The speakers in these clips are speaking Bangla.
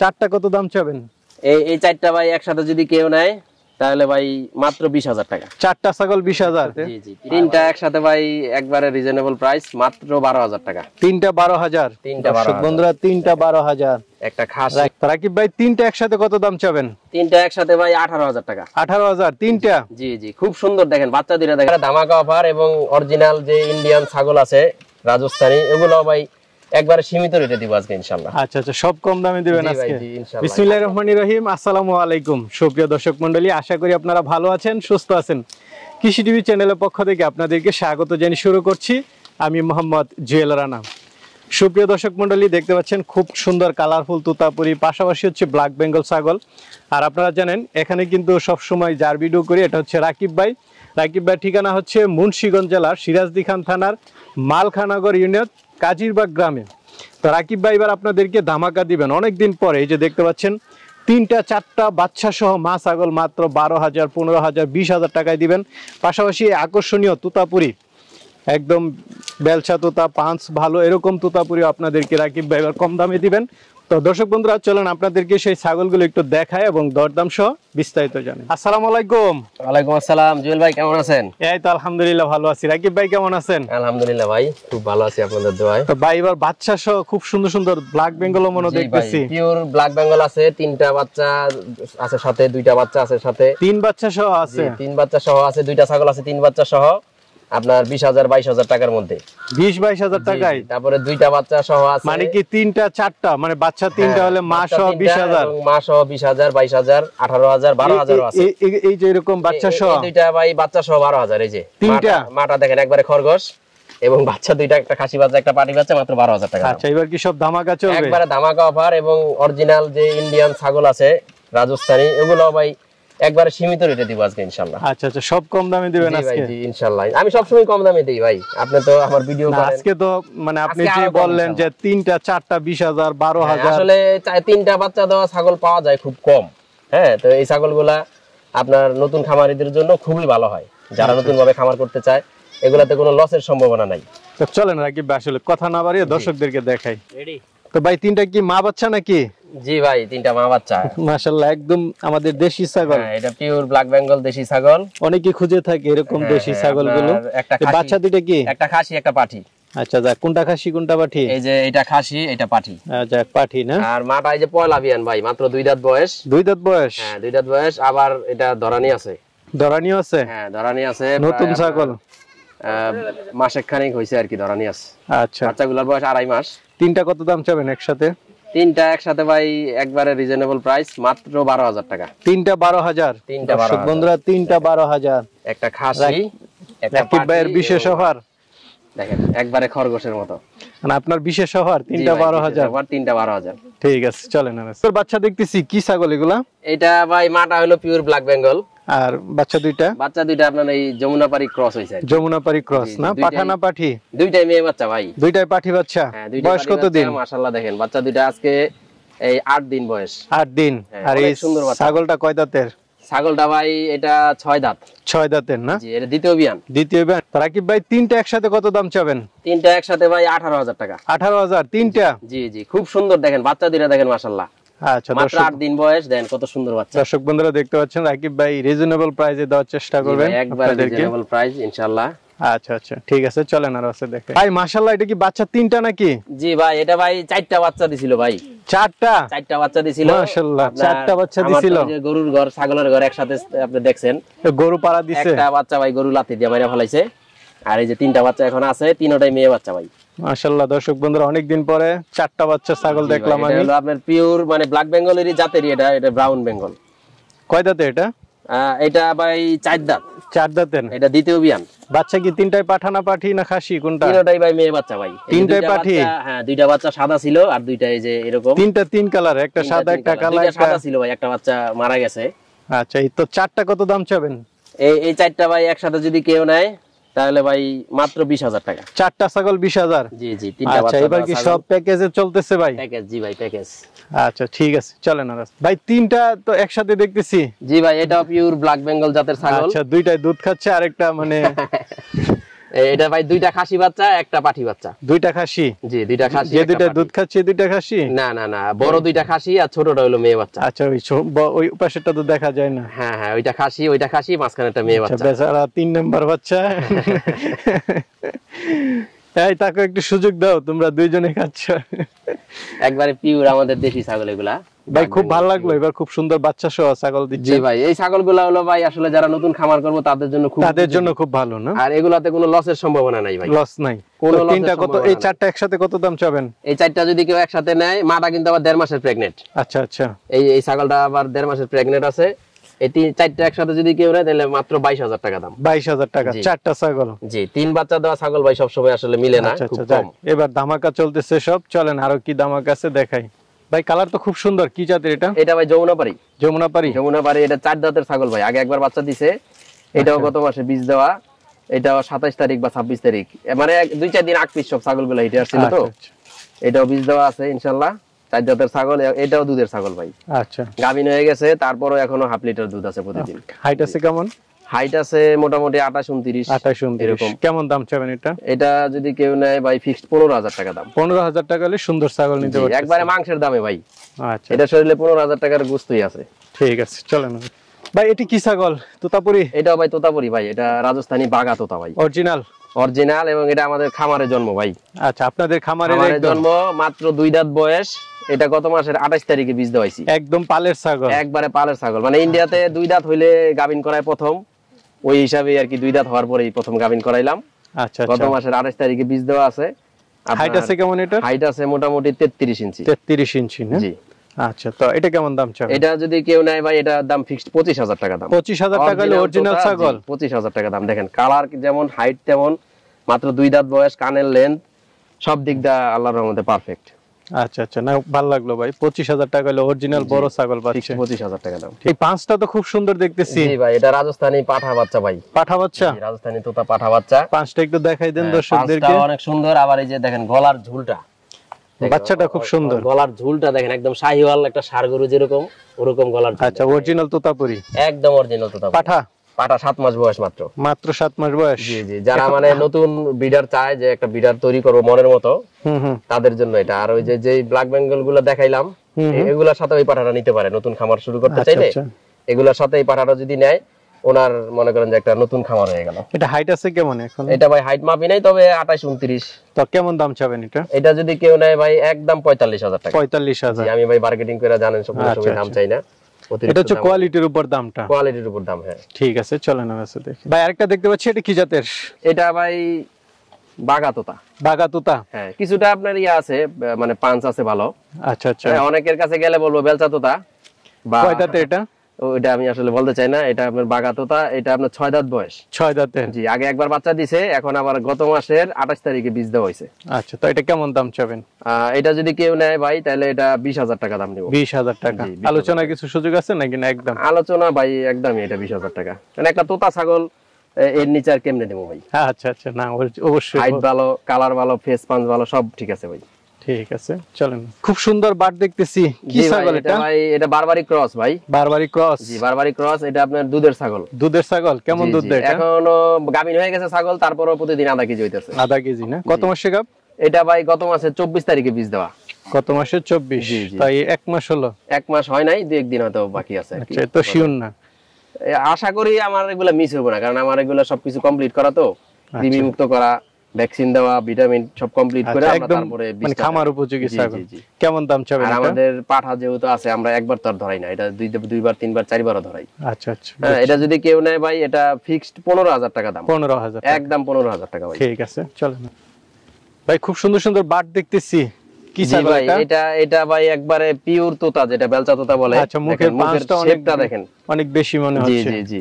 চারটা কত দাম চাবেন এই এই চারটা ভাই একসাথে যদি কেউ নেয় তাহলে ভাই মাত্র বিশ হাজার টাকা চারটা ছাগল বিশ হাজার তিনটা একসাথে ভাই একবারে রিজনেবল প্রাইস মাত্র বারো হাজার টাকা তিনটা বারো হাজার তিনটা বন্ধুরা তিনটা বারো হাজার একটা খাস রাকিব ভাই তিনটা একসাথে কত দাম চাবেন তিনটা একসাথে ভাই আঠারো হাজার টাকা আঠারো হাজার তিনটা জি জি খুব সুন্দর দেখেন বাচ্চা দুটা দেখেন ধামাকা অফার এবং অরিজিনাল যে ইন্ডিয়ান ছাগল আছে রাজস্থানি এগুলো ভাই একবারে সীমিত রেটে দিব আজকে ইনশাআল্লাহ আচ্ছা আচ্ছা সব কম দামে দিবেন আজকে বিসমিল্লাহির রহমানির রহিম আসসালামু আলাইকুম সুপ্রিয় দর্শক মণ্ডলী আশা করি আপনারা ভালো আছেন সুস্থ আছেন কৃষি টিভি চ্যানেলের পক্ষ থেকে আপনাদেরকে স্বাগত জানিয়ে শুরু করছি আমি মোহাম্মদ জুয়েল রানা সুপ্রিয় দর্শক দেখতে পাচ্ছেন খুব সুন্দর কালারফুল তুতাপুরি পাশাপাশি হচ্ছে ব্ল্যাক বেঙ্গল ছাগল আর আপনারা জানেন এখানে কিন্তু সবসময় যার ভিডিও করি এটা হচ্ছে রাকিব ভাই রাকিব ভাই ঠিকানা হচ্ছে মুন্সীগঞ্জ জেলার সিরাজদি খান থানার মালখানগর ইউনিয়ন কাজিরবাগ গ্রামে তো রাকিব ভাই এবার আপনাদেরকে ধামাকা দিবেন অনেকদিন পরে এই যে দেখতে পাচ্ছেন তিনটা চারটা বাচ্চা সহ মা ছাগল মাত্র বারো হাজার পনেরো হাজার বিশ হাজার টাকায় দিবেন পাশাপাশি আকর্ষণীয় তুতাপুরি একদম বেলসা তোতা পাঁচ ভালো এরকম তোতাপুরি আপনাদেরকে রাকিব ভাই কম দামে দিবেন তো দর্শক বন্ধুরা চলেন আপনাদেরকে সেই ছাগলগুলো একটু দেখায় এবং দরদাম সহ বিস্তারিত জানেন আসসালামু আলাইকুম ওয়ালাইকুম আসসালাম জুয়েল ভাই কেমন আছেন এই তো আলহামদুলিল্লাহ ভালো আছি রাকিব ভাই কেমন আছেন আলহামদুলিল্লাহ ভাই খুব ভালো আছি আপনাদের দোয়ায় তো ভাই এবার বাচ্চা সহ খুব সুন্দর সুন্দর ব্ল্যাক বেঙ্গল মনে দেখতেছি পিওর ব্ল্যাক বেঙ্গল আছে তিনটা বাচ্চা আছে সাথে দুইটা বাচ্চা আছে সাথে তিন বাচ্চা সহ আছে তিন বাচ্চা সহ আছে দুইটা ছাগল আছে তিন বাচ্চা সহ আপনার বিশ হাজার বাইশ হাজার টাকার মধ্যে বিশ বাইশ হাজার টাকায় তারপরে দুইটা বাচ্চা সহ আছে মানে কি তিনটা চারটা মানে বাচ্চা হ্যাঁ, তিনটা হলে মা সহ বিশ হাজার মা সহ বিশ হাজার বাইশ হাজার আঠারো হাজার বারো হাজার এই যে এরকম বাচ্চা সহ দুইটা ভাই বাচ্চা সহ বারো হাজার এই যে তিনটা মাটা দেখেন একবারে খরগোশ এবং বাচ্চা দুইটা একটা খাসি বাচ্চা একটা পাটি বাচ্চা মাত্র বারো হাজার টাকা আচ্ছা এবার কি সব ধামাকা চলবে একবারে ধামাকা অফার এবং অরিজিনাল যে ইন্ডিয়ান ছাগল আছে রাজস্থানি এগুলো ভাই একবার সীমিত রেটে দিব আজকে ইনশাআল্লাহ আচ্ছা আচ্ছা সব কম দামে দিবেন আজকে জি ইনশাআল্লাহ আমি সব সময় কম দামে দেই ভাই আপনি তো আমার ভিডিও করেন আজকে তো মানে আপনি যে বললেন যে তিনটা চারটা 20000 12000 হ্যাঁ, আসলে তিনটা বাচ্চা দেওয়া ছাগল পাওয়া যায় খুব কম হ্যাঁ তো এই ছাগলগুলা আপনার নতুন খামারিদের জন্য খুবই ভালো হয় যারা আচ্ছা, নতুন ভাবে আচ্ছা। খামার করতে চায় এগুলাতে কোনো লসের সম্ভাবনা নাই তো চলেন রাকিব আসলে কথা না বাড়িয়ে দর্শকদেরকে দেখাই রেডি তো ভাই তিনটা কি মা বাচ্চা নাকি জি ভাই তিনটা মা বাচ্চা মাশাআল্লাহ একদম আমাদের দেশি ছাগল হ্যাঁ, এটা পিওর ব্ল্যাক বেঙ্গল দেশি ছাগল খুঁজে থাকে এরকম হ্যাঁ, দেশি হ্যাঁ, ছাগলগুলো একটা বাচ্চা কি একটা খাসি একটা পাঠি আচ্ছা যাক কোনটা খাসি কোনটা পাঠি এই যে এটা খাসি এটা পাঠি যাক পাঠি না আর মাটা এই যে পয়লা বিয়ান ভাই মাত্র দুই দাঁত বয়স দুই দাঁত বয়স হ্যাঁ দুই দাঁত বয়স আবার এটা ধরানি আছে ধরানি আছে হ্যাঁ ধরানি আছে নতুন ছাগল মাসেক খানিক হয়েছে আর কি ধরানি আছে আচ্ছা বাচ্চাগুলোর বয়স আড়াই মাস তিনটা কত দাম চাবেন একসাথে তিনটা একসাথে ভাই একবারে রিজনেবল প্রাইস মাত্র বারো হাজার টাকা তিনটা বারো হাজার তিনটা বন্ধুরা তিনটা বারো হাজার একটা খাসি রাকিব ভাইয়ের বিশেষ অফার দেখেন একবারে খরগোশের মতো মানে আপনার বিশেষ তিনটা বারো হাজার তিনটা বারো হাজার ঠিক আছে বাচ্চা দেখতেছি কি এটা ভাই বেঙ্গল আর বাচ্চা দুইটা বাচ্চা দুইটা আপনার এই যমুনাপাড়ি ক্রস যমুনাপাড়ি ক্রস না পাঠি দুইটাই মেয়ে বাচ্চা ভাই দুইটাই পাঠি বাচ্চা হ্যাঁ, বয়স কত দিন মাশাআল্লাহ দেখেন বাচ্চা দুইটা আজকে এই 8 দিন বয়স 8 দিন হ্যাঁ, আর এই সুন্দর ছাগলটা কয় দাঁতের ছাগলটা ভাই এটা ছয় দাঁত ছয় দাঁতের না জি এটা দ্বিতীয় বিয়ান দ্বিতীয় বিয়ান রাকিব ভাই তিনটা একসাথে কত দাম চাবেন তিনটা একসাথে ভাই 18000 টাকা 18000 তিনটা জি জি খুব সুন্দর দেখেন বাচ্চা দুইটা দেখেন মাশাআল্লাহ আচ্ছা, কত সুন্দর বাচ্চা ভাই আচ্ছা, আচ্ছা, ঠিক আছে চলেন আর ভাই এটা কি বাচ্চা তিনটা নাকি জি ভাই এটা ভাই চারটা বাচ্চা দিছিল ভাই চারটা চারটা বাচ্চা দিছিল চারটা বাচ্চা দিছিল গরুর ঘর ছাগলের ঘর একসাথে আপনি দেখছেন গরু পাড়া দিছে বাচ্চা ভাই গরু লাতি দিয়ে মাইরা ফলাইছে আর এই যে তিনটা বাচ্চা এখন আছে তিনটাই মেয়ে বাচ্চা ভাই মাশাআল্লাহ দর্শক বন্ধুরা অনেক দিন পরে চারটা বাচ্চা ছাগল দেখলাম আমি এটা আপনার পিওর মানে ব্ল্যাক বেঙ্গলেরই জাতের এটা এটা ব্রাউন বেঙ্গল কয় দাঁতে এটা এটা ভাই চার দাঁত চার দাঁতের এটা দ্বিতীয় বিয়ান বাচ্চা কি তিনটাই পাঠানা পাঠি না খাসি কোনটা তিনটাই ভাই মেয়ে বাচ্চা ভাই তিনটাই পাঠি হ্যাঁ দুইটা বাচ্চা সাদা ছিল আর দুইটা এই যে এরকম তিনটা তিন কালার একটা সাদা একটা কালো একটা সাদা ছিল ভাই একটা বাচ্চা মারা গেছে আচ্ছা এই তো চারটা কত দাম চাবেন এই এই চারটা ভাই একসাথে যদি কেউ নেয় তাহলে ভাই মাত্র বিশ হাজার টাকা চারটা ছাগল বিশ হাজার জি জি আচ্ছা এবার কি সব প্যাকেজে চলতেছে ভাই প্যাকেজ জি ভাই প্যাকেজ আচ্ছা ঠিক আছে চলেন ভাই তিনটা তো একসাথে দেখতেছি জি ভাই এটা পিওর ব্ল্যাক বেঙ্গল জাতের ছাগল আচ্ছা দুইটাই দুধ খাচ্ছে আরেকটা মানে এটা ভাই দুইটা খাসি বাচ্চা একটা পাঠি বাচ্চা দুইটা খাসি জি দুইটা খাসি যে দুইটা দুধ খাচ্ছে দুইটা খাসি না না না বড় দুইটা খাসি আর ছোটটা হলো মেয়ে বাচ্চা আচ্ছা ওই ওই পাশেরটা তো দেখা যায় না হ্যাঁ হ্যাঁ ওইটা খাসি ওইটা খাসি একটা মেয়ে আচ্ছা, বাচ্চা বেচারা তিন নাম্বার বাচ্চা এই তাকে একটু সুযোগ দাও তোমরা দুইজনে খাচ্ছ একবারে পিওর আমাদের দেশি ছাগল এগুলা ভাই খুব ভালো লাগলো এবার খুব সুন্দর বাচ্চা সহ ছাগল দিচ্ছে জি ভাই এই ছাগল ছাগলগুলো হলো ভাই আসলে যারা নতুন খামার করবো তাদের জন্য খুব তাদের জন্য খুব ভালো না আর এগুলাতে কোনো লসের সম্ভাবনা নাই ভাই লস নাই কোন তিনটা কত এই চারটা একসাথে কত দাম চাবেন এই চারটা যদি কেউ একসাথে নেয় মাটা কিন্তু আবার দেড় মাসের প্রেগনেন্ট আচ্ছা আচ্ছা এই এই ছাগলটা আবার দেড় মাসের প্রেগনেন্ট আছে এটি চারটা একসাথে যদি কেউ নেয় তাহলে মাত্র বাইশ হাজার টাকা দাম বাইশ হাজার টাকা চারটা ছাগল জি তিন বাচ্চা দেওয়া ছাগল ভাই সবসময় আসলে মিলে না আচ্ছা, খুব আচ্ছা, কম এবার ধামাকা চলতেছে সব চলেন আরো কি ধামাকা আছে দেখাই ভাই কালার তো খুব সুন্দর কি জাতের এটা এটা ভাই যমুনাপাড়ি যমুনাপাড়ি যমুনাপাড়ি এটা চার দাঁতের ছাগল ভাই আগে একবার বাচ্চা দিছে এটাও আচ্ছা। গত মাসে বীজ দেওয়া এটাও সাতাইশ তারিখ বা ছাব্বিশ তারিখ মানে দুই চার দিন আগ পিস সব ছাগলগুলো হিটে আসছিল তো আচ্ছা, আচ্ছা। এটাও বীজ দেওয়া আছে ইনশাল্লাহ চার জাতের ছাগল এটাও দুধের ছাগল ভাই আচ্ছা গাভিন হয়ে গেছে তারপরও এখনো হাফ লিটার দুধ আছে প্রতিদিন হাইট আছে কেমন হাইট আছে মোটামুটি আঠাশ উনত্রিশ আঠাশ এরকম কেমন দাম চাবেন এটা এটা যদি কেউ নেয় ভাই ফিক্সড পনেরো হাজার টাকা দাম পনেরো হাজার টাকা হলে সুন্দর ছাগল নিতে পারবে একবারে মাংসের দামে ভাই আচ্ছা এটা শরীরে পনেরো হাজার টাকার গুস্তই আছে ঠিক আছে চলেন ভাই এটি কি ছাগল তোতাপুরি এটা ভাই তোতাপুরি ভাই এটা রাজস্থানী বাগা তোতা ভাই অরিজিনাল অরিজিনাল এবং এটা আমাদের খামারে জন্ম ভাই আচ্ছা আপনাদের খামারে জন্ম মাত্র দুই দাঁত বয়স এটা গত মাসের আঠাশ তারিখে বীজ দেওয়াইছি একদম পালের ছাগল একবারে পালের ছাগল মানে ইন্ডিয়াতে দুই দাঁত হইলে গাবিন করায় প্রথম ওই হিসাবে আর কি দুই দাঁত হওয়ার পরেই প্রথম গাভিন করাইলাম আচ্ছা, আচ্ছা গত মাসের আঠাশ তারিখে বীজ দেওয়া আছে হাইট আছে কেমন এটা হাইট আছে মোটামুটি 33 ইঞ্চি 33 ইঞ্চি না জি আচ্ছা তো এটা কেমন দাম চাও এটা যদি কেউ নেয় ভাই এটা দাম ফিক্সড 25000 টাকা দাম 25000 টাকা হলো অরিজিনাল ছাগল 25000 টাকা দাম দেখেন কালার যেমন হাইট তেমন মাত্র দুই দাঁত বয়স কানের লেন্থ সব দিক দা আল্লাহর রহমতে পারফেক্ট আচ্ছা আচ্ছা না ভালো লাগলো ভাই পঁচিশ হাজার টাকা হলো অরিজিনাল বড় ছাগল পাচ্ছে পঁচিশ হাজার টাকা দাম এই পাঁচটা তো খুব সুন্দর দেখতেছি ভাই এটা রাজস্থানি পাঠা বাচ্চা ভাই পাঠা বাচ্চা রাজস্থানি তোতা পাঠা বাচ্চা পাঁচটা একটু দেখাই দেন হ্যাঁ, দর্শকদেরকে অনেক সুন্দর আবার এই যে দেখেন গলার ঝুলটা বাচ্চাটা খুব সুন্দর গলার ঝুলটা দেখেন একদম শাহিওয়াল একটা সারগরু যেরকম ওরকম গলার আচ্ছা অরিজিনাল তোতাপুরি একদম অরিজিনাল তোতা পাঠা পাটা সাত মাস বয়স মাত্র মাত্র সাত মাস বয়স জি জি যারা মানে নতুন বিডার চায় যে একটা বিডার তৈরি মনের মতো তাদের জন্য এটা আর ওই যে ব্ল্যাক বেঙ্গল গুলো দেখাইলাম এগুলোর সাথে ওই পাটাটা নিতে পারে নতুন খামার শুরু করতে আচ্ছা, চাইলে আচ্ছা। এগুলোর সাথে এই পাটাটা যদি নেয় ওনার মনে করেন যে একটা নতুন খামার হয়ে গেল এটা হাইট আছে কেমন এখন এটা ভাই হাইট মাপি নাই তবে আঠাশ উনত্রিশ তো কেমন দাম চাবেন এটা এটা যদি কেউ নেয় ভাই একদম হাজার টাকা হাজার আমি ভাই বার্গেটিং করে জানেন সব আচ্ছা, দাম চাই না এটা হচ্ছে কোয়ালিটির উপর দামটা কোয়ালিটির উপর দাম হ্যাঁ ঠিক আছে চলেন আমার সাথে ভাই আরেকটা দেখতে পাচ্ছি এটা কি জাতের এটা ভাই বাগাতোতা বাগাতোতা হ্যাঁ কিছুটা আপনার ইয়ে আছে মানে পাঁচ আছে ভালো আচ্ছা আচ্ছা হ্যাঁ, অনেকের কাছে গেলে বলবো বেলচাতোতা বা কয় এটা ওইটা আমি আসলে বলতে চাই না এটা আপনার বাগাতোতা এটা আপনার ছয় দাঁত বয়স ছয় দাঁতে জি আগে একবার বাচ্চা দিছে এখন আবার গত মাসের আঠাশ তারিখে বীজ দেওয়া হয়েছে আচ্ছা তো এটা কেমন দাম চাবেন এটা যদি কেউ নেয় ভাই তাহলে এটা বিশ হাজার টাকা দাম নেব বিশ হাজার টাকা আলোচনা কিছু সুযোগ আছে নাকি না একদম আলোচনা ভাই একদমই এটা বিশ হাজার টাকা মানে একটা তোতা ছাগল এর নিচে আর কেমনে নেবো ভাই আচ্ছা আচ্ছা না অবশ্যই হাইট ভালো কালার ভালো ফেস পাঞ্চ ভালো সব ঠিক আছে ভাই ঠিক আছে চলেন খুব সুন্দর দেখতেছি কি ছাগল এটা ভাই এটা বারবারি ক্রস ভাই বারবারি ক্রস জি বারবারি ক্রস এটা আপনার দুধের ছাগল দুধের ছাগল কেমন দুধ দেয় হয়ে গেছে ছাগল প্রতিদিন আধা কেজি হইতাছে আধা কেজি না কত মাসে গাব এটা ভাই গত মাসে 24 তারিখে বীজ দেওয়া গত মাসে 24 তাই এক মাস হলো এক মাস হয় নাই দুই একদিন হয়তো বাকি আছে আচ্ছা তো না আশা করি আমার এগুলা মিস হবে না কারণ আমার এগুলা সবকিছু কমপ্লিট করা তো আচ্ছা। মুক্ত করা ভ্যাকসিন দেওয়া ভিটামিন সব কমপ্লিট আচ্ছা, করে একদম তারপরে মানে খামার উপযোগী ছাগল কেমন দাম চাবে আমাদের পাঠা যেহেতু আছে আমরা একবার তো ধরাই না এটা দুই দুইবার তিনবার চারবারও ধরাই আচ্ছা আচ্ছা হ্যাঁ, এটা যদি কেউ নেয় ভাই এটা ফিক্সড 15000 টাকা দাম 15000 একদম 15000 টাকা ভাই ঠিক আছে চলেন ভাই খুব সুন্দর সুন্দর বাট দেখতেছি কি ছাগল এটা এটা এটা ভাই একবারে পিওর তোতা যেটা বেলচা তোতা বলে আচ্ছা মুখের পাঁচটা অনেকটা দেখেন অনেক বেশি মনে হচ্ছে জি জি জি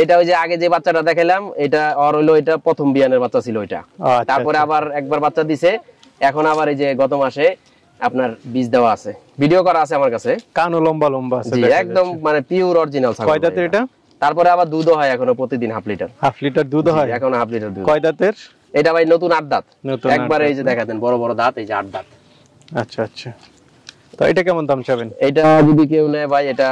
এটা ওই যে আগে যে বাচ্চাটা দেখালাম এটা ওর হলো এটা প্রথম বিয়ানের বাচ্চা ছিল ওইটা আচ্ছা, আচ্ছা। তারপরে আবার একবার বাচ্চা দিছে এখন আবার এই যে গত মাসে আপনার বীজ দেওয়া আছে ভিডিও করা আছে আমার কাছে কানও লম্বা লম্বা আছে একদম মানে পিওর অরিজিনাল ছাগল কয় দাঁতের এটা তারপরে আবার দুধ হয় এখন প্রতিদিন হাফ লিটার হাফ লিটার দুধ হয় এখন হাফ লিটার দুধ কয় দাঁতের এটা ভাই নতুন আট দাঁত একবার এই যে দেখা দেন বড় বড় দাঁত এই যে আট দাঁত আচ্ছা আচ্ছা তো এটা কেমন দাম চাবেন এটা যদি কেউ নেয় ভাই এটা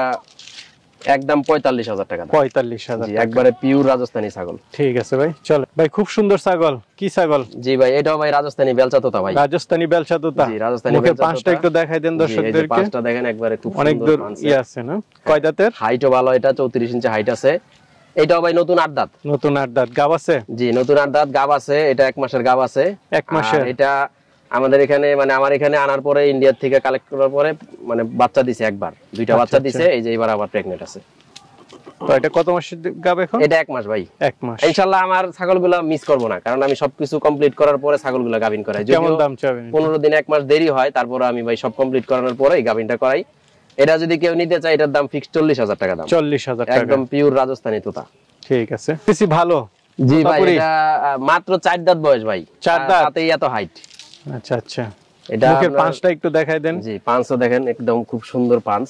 একদম পঁয়তাল্লিশ হাজার টাকা পঁয়তাল্লিশ হাজার একবারে পিওর রাজস্থানি ছাগল ঠিক আছে ভাই চলো ভাই খুব সুন্দর ছাগল কি ছাগল জি ভাই এটাও ভাই রাজস্থানি বেলচা তোতা ভাই রাজস্থানি বেলচা তোতা জি পাঁচটা একটু দেখাই দেন দর্শকদেরকে পাঁচটা দেখেন একবারে খুব অনেক দূর ইয়ে আছে না কয় দাঁতের হাইটও ভালো এটা চৌত্রিশ ইঞ্চি হাইট আছে এটাও ভাই নতুন আট নতুন আড্ডাত গাব আছে জি নতুন আড্ডাত গাব আছে এটা এক মাসের গাব আছে এক মাসের এটা আমাদের এখানে মানে আমার এখানে আনার পরে ইন্ডিয়ার থেকে কালেক্ট করার পরে মানে বাচ্চা দিছে একবার দুইটা আচ্ছা, বাচ্চা আচ্ছা। দিছে এই যে এবার আবার প্রেগনেন্ট আছে এক মাস দেরি হয় তারপর আমি ভাই সব কমপ্লিট পরে করাই এটা যদি কেউ নিতে চায় এটার দাম টাকা একদম ঠিক আছে ভালো জি ভাই এটা মাত্র চার দাঁত বয়স ভাই 4 দাঁত এত হাইট আচ্ছা আচ্ছা এটা পাঁচটা একটু দেখাই দেন জি পাঁচও দেখেন একদম খুব সুন্দর পাঁচ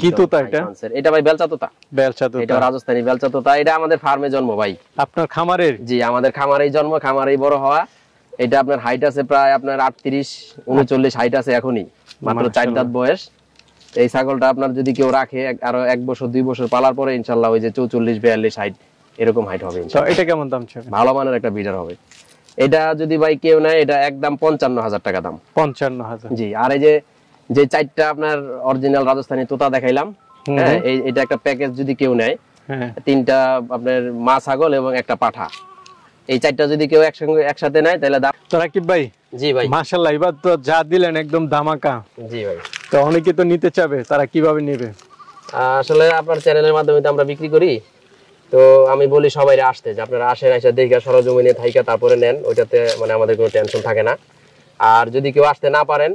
কি তোতা এটা এটা ভাই বেলচা তোতা বেলচা তোতা এটা রাজস্থানি বেলচা তোতা এটা আমাদের ফার্মে জন্ম ভাই আপনার খামারের জি আমাদের খামারেই জন্ম খামারেই বড় হওয়া এটা আপনার হাইট আছে প্রায় আপনার 38 39 হাইট আছে এখনই মাত্র 4 দাঁত বয়স এই ছাগলটা আপনার যদি কেউ রাখে আরো এক বছর দুই বছর পালার পরে ইনশাআল্লাহ ওই যে 44 42 হাইট এরকম হাইট হবে এটা কেমন দাম ভালো মানের একটা বিডার হবে এটা যদি ভাই কেউ নেয় এটা একদম পঞ্চান্ন হাজার টাকা দাম পঞ্চান্ন হাজার জি আর এই যে যে চারটা আপনার অরিজিনাল রাজস্থানী তোতা দেখাইলাম হ্যাঁ, এটা একটা প্যাকেজ যদি কেউ নেয় হ্যাঁ। তিনটা আপনার মা ছাগল এবং একটা পাঠা এই চারটা যদি কেউ একসঙ্গে একসাথে নেয় তাহলে দাম তো রাকিব ভাই জি ভাই মাশাআল্লাহ এবার তো যা দিলেন একদম ধামাকা জি ভাই তো অনেকে তো নিতে চাবে তারা কিভাবে নেবে আসলে আপনার চ্যানেলের মাধ্যমে তো আমরা বিক্রি করি তো আমি বলি সবাই আসতে যে আপনারা আসেন আসে দেখা সরজমিনে থাইকা তারপরে নেন ওইটাতে মানে আমাদের কোনো টেনশন থাকে না আর যদি কেউ আসতে না পারেন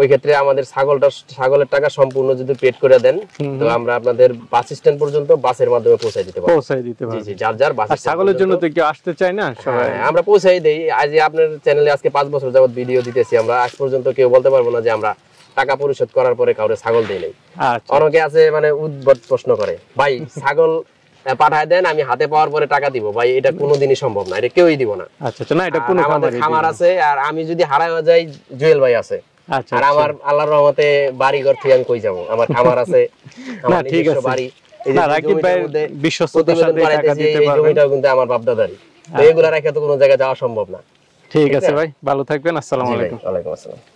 ওই ক্ষেত্রে আমাদের ছাগলটা ছাগলের টাকা সম্পূর্ণ যদি পেড করে দেন তো আমরা আপনাদের বাস স্ট্যান্ড পর্যন্ত বাসের মাধ্যমে পৌঁছে দিতে পারবো পৌঁছে দিতে পারবো জি জি যার যার বাস ছাগলের জন্য তো কেউ আসতে চায় না হ্যাঁ, সবাই আমরা পৌঁছে দেই আজ আপনার চ্যানেলে আজকে 5 বছর যাবত ভিডিও দিতেছি আমরা আজ পর্যন্ত কেউ বলতে পারবো না যে আমরা টাকা পরিশোধ করার পরে কাউরে ছাগল দেই নাই আচ্ছা। অনেকে আছে মানে উদ্ভট প্রশ্ন করে ভাই ছাগল পাঠায় দেন আমি হাতে পাওয়ার পরে টাকা দিব ভাই এটা কোনোদিনই সম্ভব না এটা কেউই দিব না আচ্ছা, আচ্ছা না এটা কোনো আমাদের খামার আছে আর আমি যদি হারায় যাই জুয়েল ভাই আছে আচ্ছা, আর আচ্ছা। আমার আল্লাহর রহমতে বাড়ি ঘর থেকে আমি কই যাব আমার খামার আছে বাড়ি না রাকিব ভাই বিশ্বস্ততার সাথে টাকা দিতে পারবে জমিটাও কিন্তু আমার বাপ দাদারই এগুলা রেখে তো কোনো জায়গায় যাওয়া সম্ভব না ঠিক আছে ভাই ভালো থাকবেন আসসালামু আলাইকুম ওয়া আলাইকুম আসসালাম